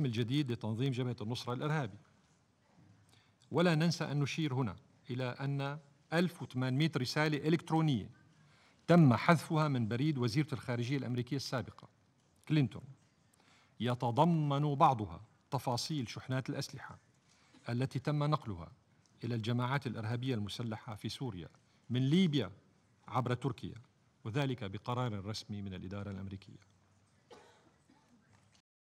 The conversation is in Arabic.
الاسم الجديد لتنظيم جبهة النصرة الإرهابي ولا ننسى أن نشير هنا إلى أن 1800 رسالة إلكترونية تم حذفها من بريد وزيرة الخارجية الأمريكية السابقة كلينتون يتضمن بعضها تفاصيل شحنات الأسلحة التي تم نقلها إلى الجماعات الإرهابية المسلحة في سوريا من ليبيا عبر تركيا وذلك بقرار رسمي من الإدارة الأمريكية